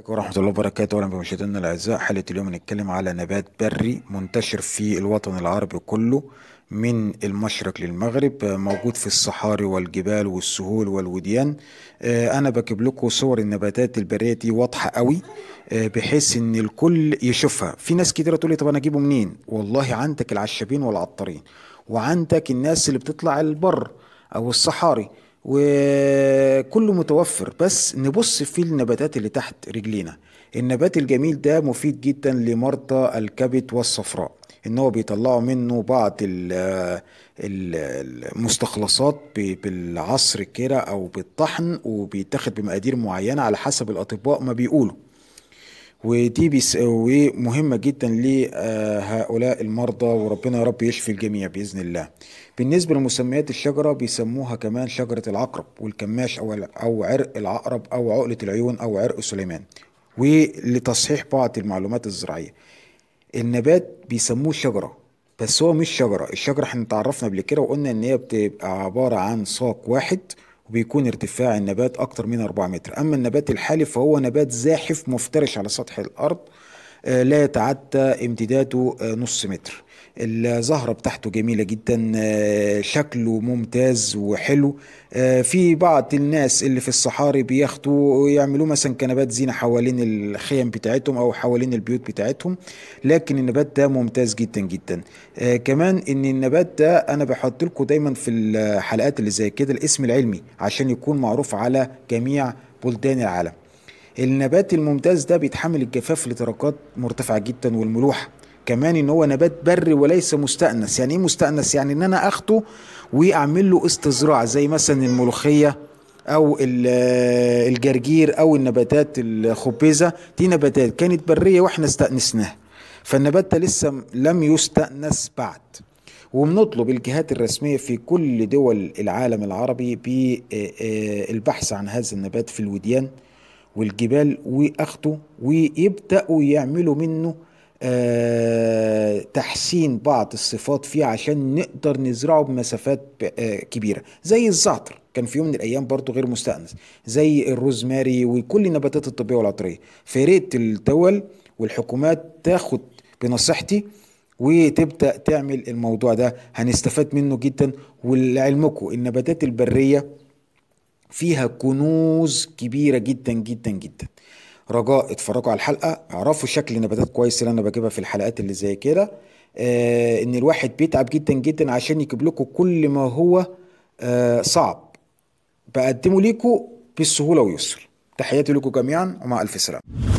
عليكم ورحمة الله وبركاته أهلا بمشاهدينا الأعزاء حلقة اليوم نتكلم على نبات بري منتشر في الوطن العربي كله من المشرق للمغرب موجود في الصحاري والجبال والسهول والوديان آه، أنا بجيب لكم صور النباتات البرية دي واضحة قوي آه، بحيث إن الكل يشوفها في ناس كتيرة تقول لي طب أنا أجيبه منين والله عندك العشابين والعطارين وعندك الناس اللي بتطلع البر أو الصحاري وكله متوفر بس نبص في النباتات اللي تحت رجلينا النبات الجميل ده مفيد جدا لمرضى الكبد والصفراء ان هو بيطلعوا منه بعض المستخلصات بالعصر كده او بالطحن وبيتاخد بمقادير معينه على حسب الاطباء ما بيقولوا ودي بس مهمة جدا لهؤلاء المرضى وربنا يا رب يشفي الجميع بإذن الله بالنسبة لمسميات الشجرة بيسموها كمان شجرة العقرب والكماش أو, أو عرق العقرب أو عقلة العيون أو عرق سليمان ولتصحيح بعض المعلومات الزراعية النبات بيسموه شجرة بس هو مش شجرة الشجرة احنا اتعرفنا قبل كده وقلنا ان هي بتبقى عبارة عن ساق واحد وبيكون ارتفاع النبات أكتر من 4 متر أما النبات الحالي فهو نبات زاحف مفترش على سطح الأرض آه، لا يتعدى امتداده آه، نص متر الزهرة بتاعته جميلة جدا آه، شكله ممتاز وحلو في بعض الناس اللي في الصحاري بياخدوا يعملوا مثلا كنبات زينة حوالين الخيم بتاعتهم او حوالين البيوت بتاعتهم لكن النبات ده ممتاز جدا جدا كمان ان النبات ده انا بحط لكم دايما في الحلقات اللي زي كده الاسم العلمي عشان يكون معروف على جميع بلدان العالم النبات الممتاز ده بيتحمل الجفاف لدرجات مرتفعه جدا والملوحه كمان ان هو نبات بري وليس مستأنس يعني ايه مستأنس يعني ان انا اخده واعمل له استزراع زي مثلا الملوخيه او الجرجير او النباتات الخبيزه دي نباتات كانت بريه واحنا استأنسناها فالنبات ده لسه لم يستأنس بعد وبنطلب الجهات الرسمية في كل دول العالم العربي بالبحث عن هذا النبات في الوديان والجبال واخته ويبداوا يعملوا منه آه تحسين بعض الصفات فيه عشان نقدر نزرعه بمسافات آه كبيرة زي الزعتر كان في يوم من الأيام برضه غير مستأنس زي الروزماري وكل النباتات الطبية والعطرية فريت الدول والحكومات تاخد بنصيحتي وتبدأ تعمل الموضوع ده هنستفاد منه جدا ولعلمكم النباتات البرية فيها كنوز كبيرة جدا جدا جدا رجاء اتفرجوا على الحلقة اعرفوا شكل النباتات كويس اللي انا بجيبها في الحلقات اللي زي كده آه ان الواحد بيتعب جدا جدا عشان يجيب لكم كل ما هو آه صعب بقدمه ليكم بالسهولة ويسر تحياتي لكم جميعا ومع الف سلامة